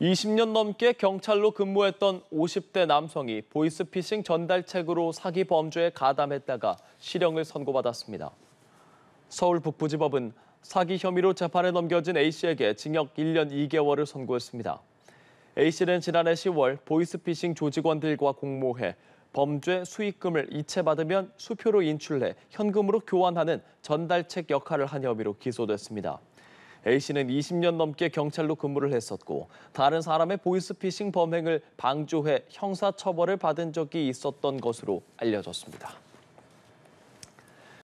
20년 넘게 경찰로 근무했던 50대 남성이 보이스피싱 전달책으로 사기 범죄에 가담했다가 실형을 선고받았습니다. 서울 북부지법은 사기 혐의로 재판에 넘겨진 A씨에게 징역 1년 2개월을 선고했습니다. A씨는 지난해 10월 보이스피싱 조직원들과 공모해 범죄 수익금을 이체받으면 수표로 인출해 현금으로 교환하는 전달책 역할을 한 혐의로 기소됐습니다. A씨는 20년 넘게 경찰로 근무를 했었고 다른 사람의 보이스피싱 범행을 방조해 형사처벌을 받은 적이 있었던 것으로 알려졌습니다.